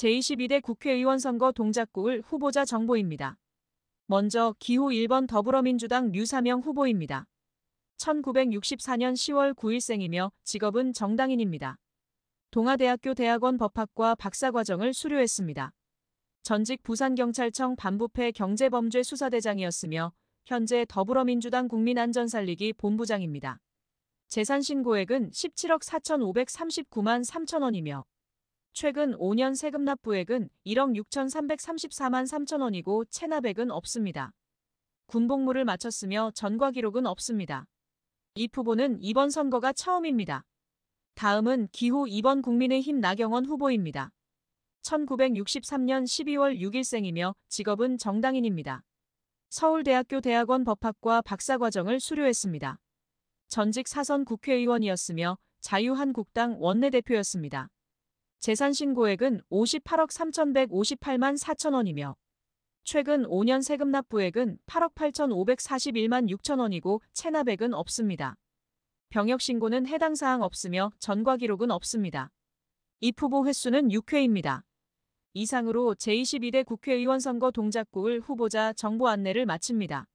제22대 국회의원 선거 동작구을 후보자 정보입니다. 먼저 기호 1번 더불어민주당 류사명 후보입니다. 1964년 10월 9일생이며 직업은 정당인입니다. 동아대학교 대학원 법학과 박사과정을 수료했습니다. 전직 부산경찰청 반부패 경제범죄 수사대장이었으며 현재 더불어민주당 국민안전살리기 본부장입니다. 재산 신고액은 17억 4,539만 3천원이며 최근 5년 세금 납부액은 1억 6,334만 3천 원이고 체납액은 없습니다. 군복무를 마쳤으며 전과 기록은 없습니다. 이 후보는 이번 선거가 처음입니다. 다음은 기후 2번 국민의힘 나경원 후보입니다. 1963년 12월 6일생이며 직업은 정당인입니다. 서울대학교 대학원 법학과 박사과정을 수료했습니다. 전직 사선 국회의원이었으며 자유한국당 원내대표였습니다. 재산 신고액은 58억 3,158만 4천 원이며 최근 5년 세금 납부액은 8억 8,541만 6천 원이고 체납액은 없습니다. 병역 신고는 해당 사항 없으며 전과 기록은 없습니다. 입후보 횟수는 6회입니다. 이상으로 제22대 국회의원 선거 동작구울 후보자 정보 안내를 마칩니다.